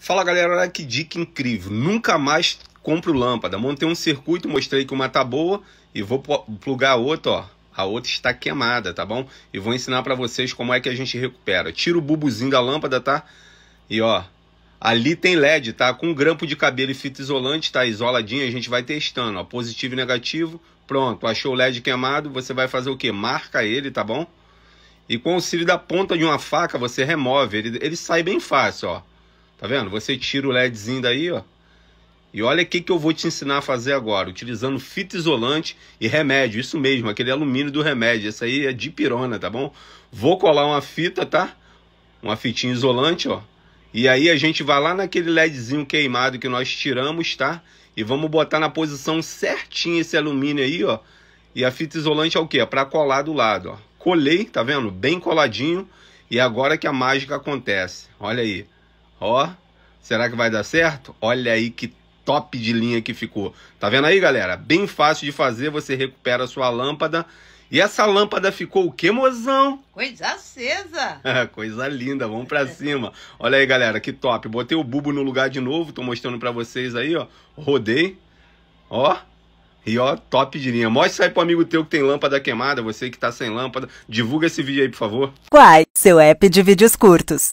Fala galera, olha que dica incrível. Nunca mais compro lâmpada. Montei um circuito, mostrei que uma tá boa e vou plugar a outra, ó. A outra está queimada, tá bom? E vou ensinar para vocês como é que a gente recupera. Tira o bubuzinho da lâmpada, tá? E ó, ali tem LED, tá? Com um grampo de cabelo e fita isolante, tá? Isoladinho, a gente vai testando, ó. Positivo e negativo. Pronto, achou o LED queimado, você vai fazer o quê? Marca ele, tá bom? E com o auxílio da ponta de uma faca, você remove. Ele, ele sai bem fácil, ó. Tá vendo? Você tira o LEDzinho daí, ó. E olha o que, que eu vou te ensinar a fazer agora, utilizando fita isolante e remédio. Isso mesmo, aquele alumínio do remédio. Essa aí é dipirona, tá bom? Vou colar uma fita, tá? Uma fitinha isolante, ó. E aí a gente vai lá naquele ledzinho queimado que nós tiramos, tá? E vamos botar na posição certinha esse alumínio aí, ó. E a fita isolante é o quê? É pra colar do lado, ó. Colei, tá vendo? Bem coladinho. E agora que a mágica acontece. Olha aí. Ó, será que vai dar certo? Olha aí que top de linha que ficou. Tá vendo aí, galera? Bem fácil de fazer, você recupera a sua lâmpada. E essa lâmpada ficou o que, mozão? Coisa acesa! Coisa linda, vamos pra cima. Olha aí, galera, que top. Botei o bubo no lugar de novo, tô mostrando pra vocês aí, ó. Rodei, ó. E ó, top de linha. Mostra aí pro amigo teu que tem lâmpada queimada, você que tá sem lâmpada. Divulga esse vídeo aí, por favor. Quai, seu app de vídeos curtos.